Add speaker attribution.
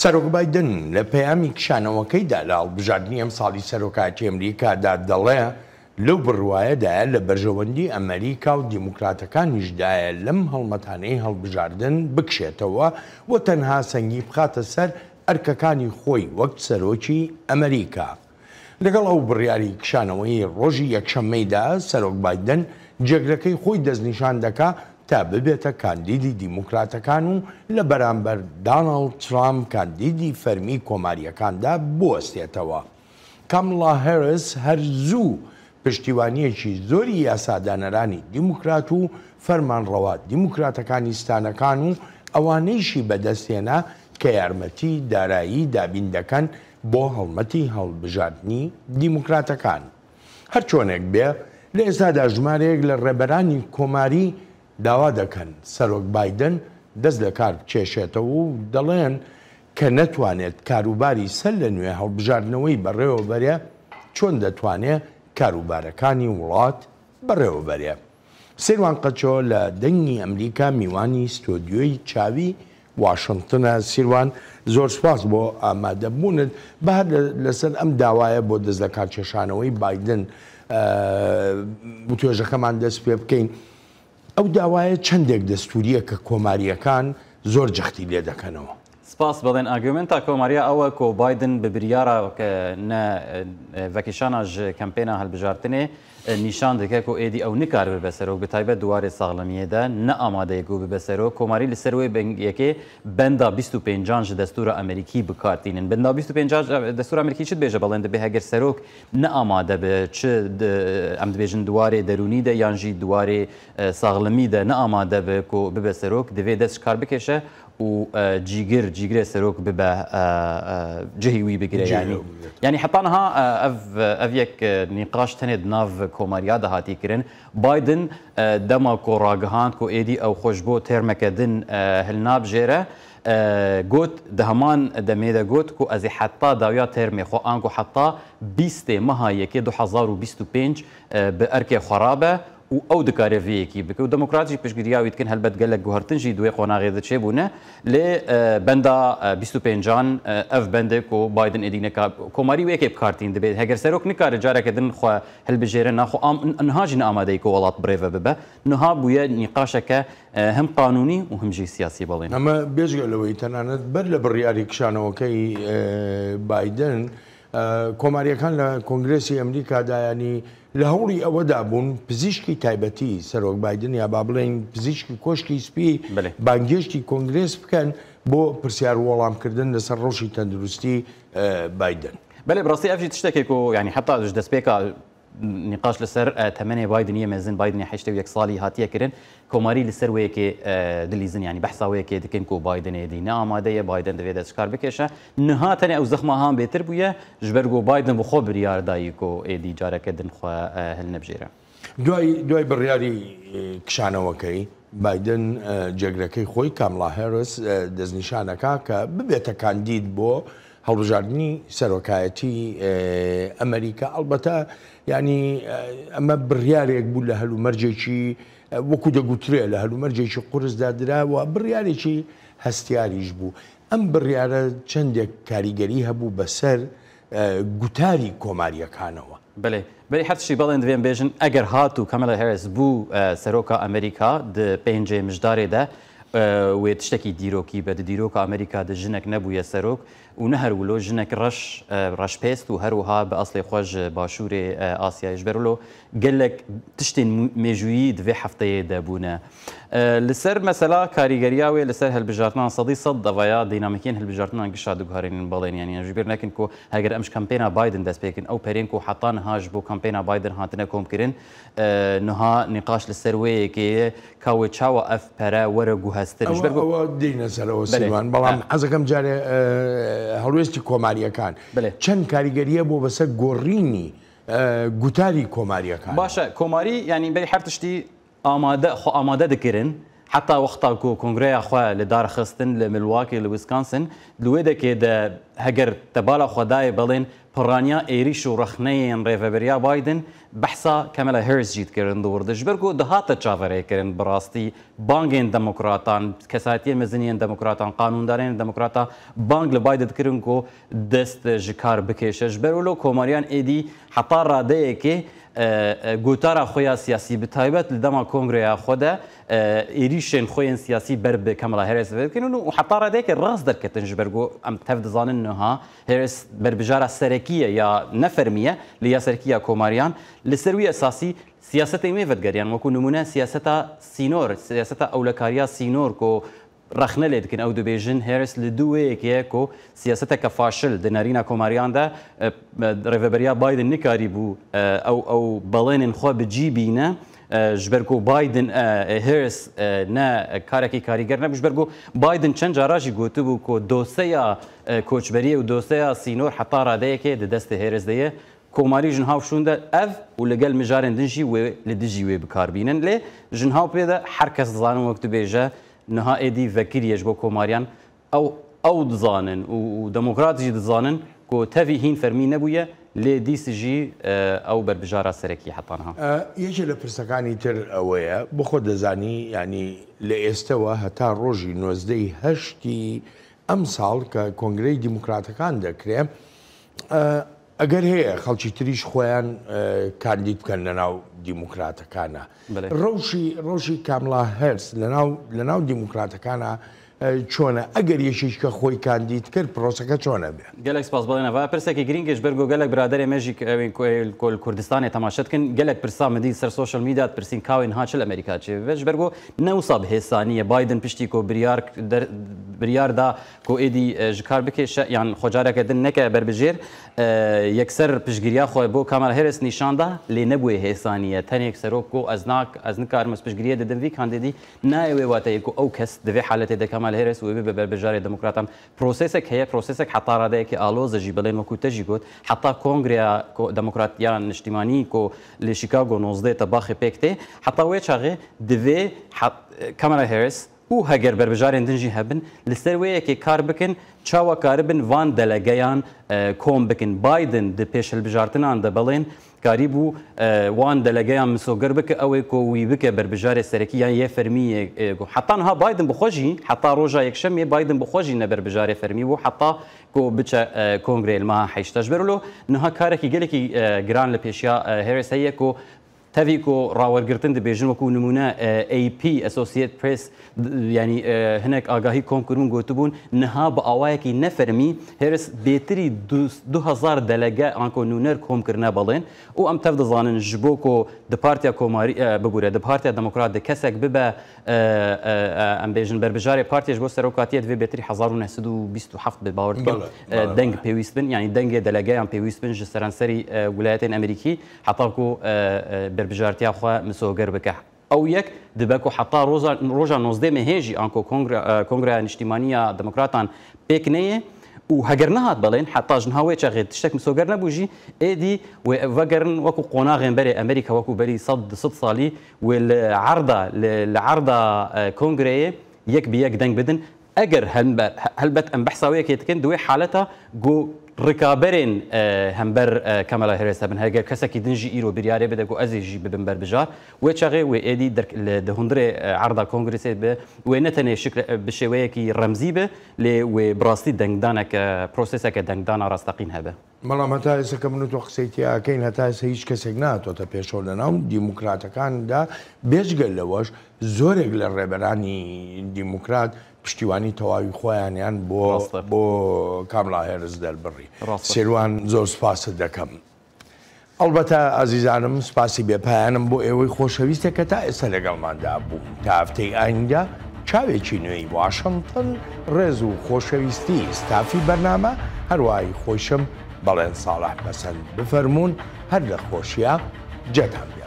Speaker 1: سەرۆک بادن لە پەیامی کشانەوەکەیدا لە هەڵبژاردننی ئەم ساڵی سەرۆکاتی ئەمریکادا دەڵێ لەو بڕواایەدایە لە بەرژەوەندی ئەمریکا و دیموکراتەکانیشدایە لەم هەڵمەتانەی هەڵبژاردن بکشێتەوە و تەنها سەنگی بخاتە سەر ئەرکەکانی خۆی وەک سەرۆکی ئەمریکا. لەگەڵ ئەو بڕیاری کشانەوەی ڕۆژی یەکشەمەیدا سەرۆک بادن جێگرەکەی خۆی دەستنیشان دەکات تا ببێتە کاندیدی دیموکراتەکان و لە بەرامبەر داناڵ ترام کاندیدی فەرمی کۆماریەکاندا بوەستێتەوە. کامڵا هەرس هەر زوو پشتیوانیەکی زۆری یاسادانەرانی دیموکرات و فەرمانڕەوە دیموکراتەکانیستانەکان و ئەوانەیشی بەدەستێنا کە یارمەتی دارایی دابیندەکەن بۆ هەڵمەتی هەڵبژاردننی دیموکراتەکان. هەر چۆنێک بێ لە ئێستادا ژمارەیەک لە ڕێبەرانی کۆماری داوا دەکەن سەرۆک بادن دەست لە کار کێشێتەوە و دەڵێن کە نەتوانێت کاروباری سەر لە نوێ هەڵبژاردنەوەی بەڕێوەبەرە چۆن دەتوانێت کاروبارەکانی وڵات بەڕێوەبەرێ. سێوان قەچۆ لە دەنگی ئەمریکا میوانی ستۆدیۆی چاوی واشنگتنە سیروان زۆر سپاس بۆ ئامادەبوونت بەهر لەسەر ئەم داوایە بۆ دەست لە کارچێشانەوەی بادن توێژەکەمان دەست پێ بکەین. ئەو داوایە چەندێک دەستوریە کە کۆماریەکان زۆر جەختی لێ دەکەنەوە
Speaker 2: سپاس بڵێن ئاگومنتا کۆماریا ئەوە کۆ بادن بە بریاە ڤکیشانە ji کەمپێنە هەلبژارتنێ نیشان دەکەک و ئێدی ئەو نکار ببەسەرۆ بە تایبەت دووارێ ساڵمیەدا نە ئامادەیەک و ببەسەرۆ کۆماری لە سەروەی بنگیەکێ بەندا 25 ji دەستورە ئەمریکی بکارتینن بندا 25 دەستور ئەمریکی چ بێژە بەڵێن دەبێ هەگەر سەرۆک نە ئامادە بێ ئەم دبێژن دوارێ دەرونیدا یانژی دوارێ ساغڵمیدا نە ئامادە بێ و ببەسەرۆک دەوێ دەست کار بکێشە و جيجر جيجر سروك ببا جهوي بقرا يعني يعني حطانها اف افيك نقاش تند ناف كوماريادا هاتي كرن بايدن دما كو راغهان كو ايدي او خوشبو تيرمك دن هلناب جيره گوت دهمان دمیده گوت کو از حتی داویا ترمی خو آنگو حتی 20 ماه یکی 2025 به ارک خرابه و ئەو دکارە ڤەیەکی بکە و دموکراتی پشتگیریاویتکن هەلبەت گەلک گوهرتنجی دوێ قۆناغێدە چێ بوونە لێ بەندا 25جان ئەف بەندێک و بادن ئەدینەکە کۆماری وەیەکێ بکارتین دەبێت هەگەر سەرۆک نکارە جارەکەدن خوا هەلبژێرە ناخۆ ئەنهاژن ئامادەی کۆ وڵات برێڤە ببە نها بووە نیقاشەکە هەم قانونی و هەمژی سیاسی بڵێن
Speaker 1: ئەمە بێژگەلەوەی تەنانەت بەر لە بڕیاری کشانەوەکەی بادن. کۆماریەکان لە کۆنگرسی ئەمریکادایانی لە هەوڵی ئەوەدا بوون پزیشکی تایبەتی سەرۆک بادن یا با بڵێن پزیشکی کۆشکی سپی بانگشتی کۆنگرس بکەن بۆ پرسیار وەڵامکردن
Speaker 2: لەسەر ڕۆژی تەندروستی بادن. بەێ ڕاستی ئەفی تشتێکێک و ینی حتا دەست پێکە نقاش لەسەر تەمەێ بادنە مەزن بادنە هشت و یەک ساڵی هاتیە کردن کۆماری لەسەر وەیەکێ دلیزن ینی بەحساوەیەکێ دکن و بادنێ دینا ئامادەیە بادن دەوێت دەچکار بکێشە نهاتەنێ ئەو زەخمە هاان بێتر بووە ژبەرگ و بادن بخۆ بریاردایی کۆ ئێدی جارەکە دنخوا هەل نەبژێرە
Speaker 1: دوای دوای بڕیاری کشانەوەکەی بادن جەگرەکەی خۆی کاملا هەرس دەستنیشانەکە کە ببێتە کاندید بۆ هەڵبژاردننی سەرۆکایەتی ئەمریکا ئەلبەتە ینی ئەمە بڕیارێک بوو لە هەلو مەرجێکی وەکو دەگوترێ لە هەلو مەرجێکی قرسدا درراوە بڕیارێکی هەستیاریش بوو ئەم بڕیاە چندێک کاریگەری هەبوو بەسەر گوتاری کۆماریەکانەوە
Speaker 2: بڵێ بەری حەتشی بەڵێن دوێن بێژن ئەگەر هاتوو کەمەلە هەرس بوو سەرۆکە ئەمریکا پێنجێ مژدارێدا وێ تشتێکی دیرۆکی بە دیرۆک ئەمریکا دە ژنێک نەبووە سەرۆک و جنك رش آه، رش بيست و هەروها بە ئەسلی خۆش باشوورێ ئاسیایش آه، بەرلۆ گەلێک تشتین مێژویی دوێ هەفتەیە دەبوونە. آه، لەسەر مەسەلا کاریگەریاوێ لەسەر هەلبژارتان سەدی سەد دەڤیا دەینامکیین هەلبژارتان گشا دوگوهارێنن بەڵێنیانی يعني ژبیر نەکن و هەگەر ئەمش کمپینا بادن دەستپێکن ئەو پەرێن حطان هاج بو كامبينا بايدن هاتنا كوم كرين نها نقاش لەسەر وەیەکەیە کاوێ چاوە ئەف پەرە هەستش دینەسەرەوە سیوان بەڵام
Speaker 1: حەزەکەم جارێ هەڵوێستی کۆماریەکان چەند کاریگەریە بۆ بەسەر گۆڕینی
Speaker 2: گوتاری کۆماریەکان باشە کۆماری ینی بەی هەرتشتی ئامادە خۆ ئامادە دەکردن حتى وقتا کو کنگره خو له دار خستن له ملواکی له ویسکانسن لویده کې د هګر تباله خدای بلین پرانیا ایری شو رخنین ریفبریا بایدن بحثا کمل هرز جیت کرن دور دجبر کو دهات چاوره کرن براستی بانگین دموکراتان کساتی مزنین دموکراتان قانوندارین دموکراتا بانگ لبایدت کرن کو دست جکار بکشه جبر ولو کوماریان ایدی حطار راده کې گوتارا خۆیان سیاسی بتایبەت لە دەما کۆنگرەیە خۆدا عێریشێن خۆیان سیاسی بەر بە کەمەڵا هەرێز بکردن و حتاڕ دەکە ڕاست دەکەتن ji بەرگۆ ئەم تەف دەزانن نها هێرس بربژارە سەرەکیە یا نەفەرمیە لە یاسەرکیە کۆماریان لە سەروی ئەساسی سیاست ئێمێ بەدگەریان وەکو نمونە سیاستا سینۆر سیاستا ئەولەکاریا سینۆر کۆ رخنه لید کن او دو دەبێژن هێرس لدوه اکیه کو سیاسته که فاشل ده دەنارینا اه، کۆماریاندا ڕێڤەبەریا بایدن نکاری بوو اه، ئەو ئەو بەڵێنن خۆ بجی بینە. ژبەرگۆ اه، بادن هێرس نە کارێکی کاریگەر نە بژبەرگۆ بایدن چند جاراژی گوتو بو بوو دوسته یا کوچبری و دوسته دۆسەیە سینۆر حتا ڕادەیەکێ دەدەستە هێرس دەیە کۆماری جنهاو شونده او و لگل لەگەل مژارن دژی لە دژی وێ بکاربینن لێ ژنهاو پێدە هەرکەس زانم وقت بیجه نەها ئێدی ڤەکریەش بۆ کۆماریان ئەو ئەو دزانن و دەموکراتیژی دزانن کۆ تەوی هین فەرمی نەبووە لێ دیسیژی ئەو بەربژارە سەرەکی حتانها
Speaker 1: یەکێ لە پرسەکانی تر ئەوەیە بخۆ دەزانی ینی لە ئێستەوە هەتا ڕۆژی نۆزدەی هەشتی ئەم ساڵ کە کۆنگرەی دیموکراتەکان دەکرێ ئەگەر هەیە خەڵکی تریش خۆیان کاندید بکەن لە ناو دیموکراتەکانە ڕەوشی ڕۆژی کاملا هەرس لە ناو دیموکراتەکانە چۆنە ئەگەر یەشیش کە خۆی کاندید کرد پرۆسەکە چۆنە بێ
Speaker 2: گەلک سپاس بڵێنەوە پرسێکی گرنگش بەرگۆ گەلک برادێ مێژی کۆل کوردستانی تەماشەتکن گەلک پرسا مدی سەر سوۆشل میدات پرسین کاوین هاچل ئەمریکا چێ بێژ بەرگۆ نەوساب هێسانیە بادن پشتی کۆبریار بریار دا کو ایدی جکار بکش یعنی خجاره کدن نکه بر بجیر یکسر پشگیریا خو بو کامر هرس نشان ده لی نبوی هسانیه تن یکسر کو از ناک از نکار مس پشگیریا ددن وی کاندی دی نه وی واته کو او کس د حالت د کامل هرس و به بر بجار دموکراتم پروسس که پروسس حتا را ده کی آلوز جیبل مکو تجی گوت حتا کنگریا کو دموکراتیا نشتیمانی کو لی شیکاگو 19 تباخ پکته حتا وی چاغه دوی کامل هرس و هەگەر بربژارێن دنجی هەبن لەسەر وەیەکی کار بکن چاوەکاری بن وان دەلەگەیان کۆم بکن بادن د پێشلبژارتنان دەبڵێن کاری بوو وان دەلەگەیان مسۆگەر بکە ئەوەی کۆوی بکە بربژارێ سەرەکییان یە فەرمی حتانها بادن بخۆژی حتا ڕۆژە یەکشەمێ بادن بخۆژی نەبەر بژارێ فەرمی و حتا کۆ بچە کۆنگرێلما حیشتەش بەرلو نها کارێکی گەلێکی گران لە پێشیا هێرس هەیە کۆ تەویکۆ ڕاوەرگتن دەبێژن وەکو نمونە AP ئەسۆسیەت پرس ینی هەنێک ئاگاهی کۆمکردون گوتبوون نها بە ئاوایەکی نەفەرمی هێرس بێتری 2000 دەلەگە ئانکۆنونەر کۆمکردە بەڵێن و ئەم تەف دەزانن ji bo ku di Partiya Komarî bibûre di Partiya Demokrat de kesek bibe em bêjin berbijarê partiyê ji bo serokatiyê divê bêtir 1927 bi bawer dikin deng pêwîst bin yanî dengê delegeyan pêwîst bin ji seranserî wilayetên Emerîkî heta ku در دەربژارتیا خوا مسۆگەر بکە ئەو یەک دبک و حتا ڕۆژە نۆزدێمە هێژی ئەنکۆ کۆنگرا نیشتیمانیە دموکراتان پێک نەیە و هەگەر نهات بڵێن حتاژن هاوێ چاغێت تشتێک مسۆگەر نەبووژی ئێدی وەگەرن وەکو قۆناغێن بەرێ ئەمریکا وەکو بەری 100 ساڵی و عردا لە عردا کۆنگرەیە یەک بیەک دەنگ بدن اگر ئەگەر هەلبەت ئەم بەحساوەیەکێتکن دوێ حالەتە گۆ ڕکابەرێن هەمبەر کەمەلا هەرێستا بن هەرگەر کەسێکی دنجی ئیرۆ بریارێ بدە و ئەزیژی ببن بەربژار وێ چاغێ وێ ئێدی دەهندرێ عردا کۆنگرسێ بێ وێ نەتەنێ بشێوەیەکی ڕەمزی بێ لێ وێ بڕاستی دەنگدانەکە پرۆسسەکە دەنگدانە ڕاستەقین هەبێ
Speaker 1: بەڵام هەتا ئێسەکە من تۆ قسەیتیاکەین هەتا ئێسە هیچ کەسێک ناتۆتە پێشۆ لە ناو دیموکراتەکاندا بێژگەل لەوەش زۆرێک لە ڕێبەرانی دیموکرات پشتیوانی تەواوی خۆیانیان بۆ بۆ کاملا هێرز دەربڕی سێوان زۆر سپاست دەکەم. ئەلبەتە ئازیزانم سپاسی بێپایانم بۆ ئێوەی خۆشەویستە کە تا ئێستا لەگەڵماندا بوو تا هەفتەی ئایندا چاوێکی نوێی واشنگتن ڕێز و خۆشەویستی ستافی بەرنامە هەروای خۆشم بەڵێن ساڵاح بەسەند بفەرمونون هەر لە خۆشیە جەتان بێ.